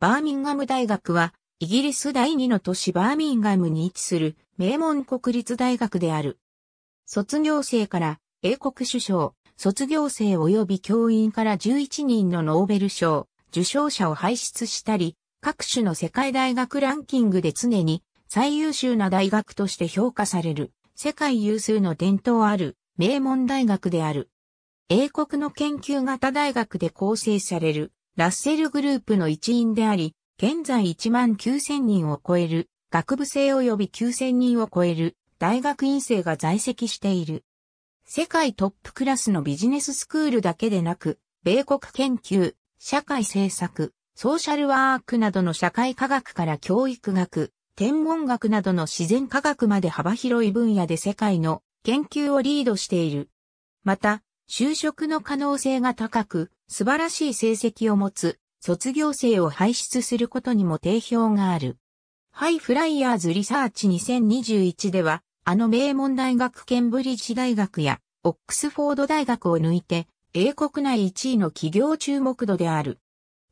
バーミンガム大学は、イギリス第二の都市バーミンガムに位置する名門国立大学である。卒業生から英国首相、卒業生及び教員から11人のノーベル賞、受賞者を輩出したり、各種の世界大学ランキングで常に最優秀な大学として評価される、世界有数の伝統ある名門大学である。英国の研究型大学で構成されるラッセルグループの一員であり、現在1万9000人を超える、学部生及び9000人を超える、大学院生が在籍している。世界トップクラスのビジネススクールだけでなく、米国研究、社会政策、ソーシャルワークなどの社会科学から教育学、天文学などの自然科学まで幅広い分野で世界の研究をリードしている。また、就職の可能性が高く、素晴らしい成績を持つ、卒業生を輩出することにも定評がある。ハイフライヤーズリサーチ2021では、あの名門大学ケンブリッジ大学や、オックスフォード大学を抜いて、英国内1位の企業注目度である。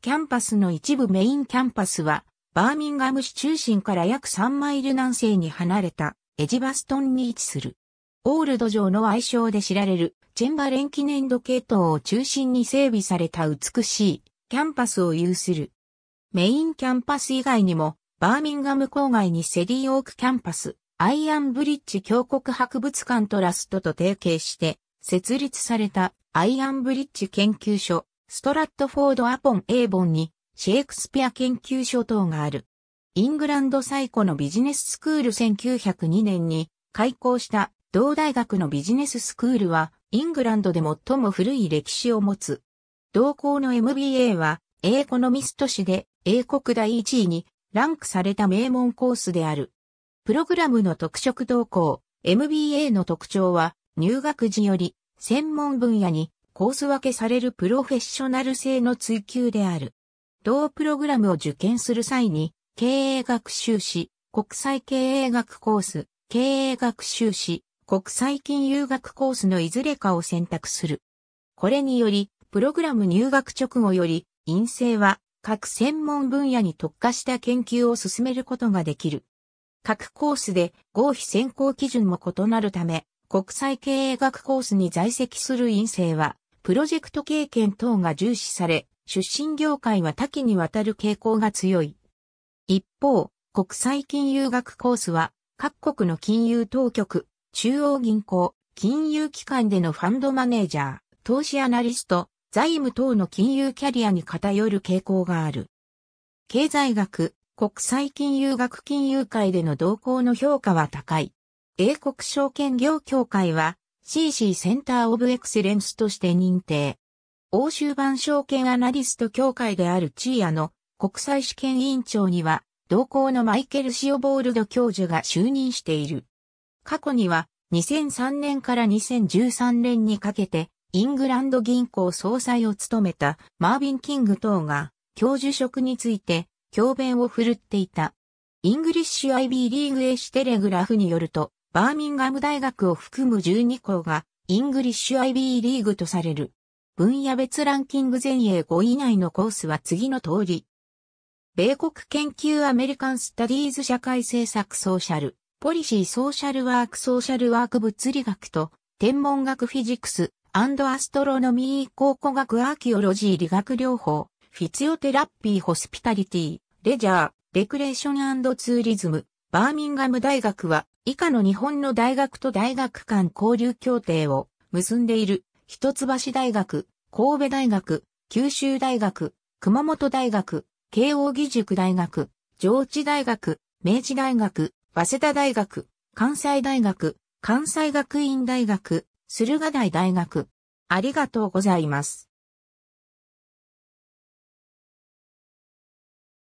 キャンパスの一部メインキャンパスは、バーミンガム市中心から約3マイル南西に離れたエジバストンに位置する。オールド城の愛称で知られるチェンバレン記念度系統を中心に整備された美しいキャンパスを有する。メインキャンパス以外にも、バーミンガム郊外にセリーオークキャンパス、アイアンブリッジ峡谷博物館トラストと提携して、設立されたアイアンブリッジ研究所、ストラットフォードアポンエーボンにシェイクスピア研究所等がある。イングランド最古のビジネススクール1902年に開校した同大学のビジネススクールはイングランドで最も古い歴史を持つ。同校の MBA は、エーコノミスト誌で英国第1位にランクされた名門コースである。プログラムの特色同校、MBA の特徴は、入学時より専門分野にコース分けされるプロフェッショナル性の追求である。同プログラムを受験する際に、経営学修士、国際経営学コース、経営学修士、国際金融学コースのいずれかを選択する。これにより、プログラム入学直後より、院生は各専門分野に特化した研究を進めることができる。各コースで合否選考基準も異なるため、国際経営学コースに在籍する院生は、プロジェクト経験等が重視され、出身業界は多岐にわたる傾向が強い。一方、国際金融学コースは、各国の金融当局、中央銀行、金融機関でのファンドマネージャー、投資アナリスト、財務等の金融キャリアに偏る傾向がある。経済学、国際金融学金融会での動向の評価は高い。英国証券業協会は CC センターオブエクセレンスとして認定。欧州版証券アナリスト協会であるチーアの国際試験委員長には同行のマイケル・シオボールド教授が就任している。過去には2003年から2013年にかけてイングランド銀行総裁を務めたマービン・キング等が教授職について教鞭を振るっていた。イングリッシュアイビー・リーグエシテレグラフによると、バーミンガム大学を含む12校がイングリッシュアイビー・リーグとされる。分野別ランキング前衛5以内のコースは次の通り。米国研究アメリカンスタディーズ社会政策ソーシャルポリシーソーシャルワークソーシャルワーク物理学と天文学フィジクスアストロノミー考古学アーキオロジー理学療法フィツヨテラッピーホスピタリティレジャーレクレーションツーリズムバーミンガム大学は以下の日本の大学と大学間交流協定を結んでいる一橋大学、神戸大学、九州大学、熊本大学、慶応義塾大学、上智大学、明治大学、早稲田大学、関西大学、関西学院大学、駿河台大学。ありがとうございます。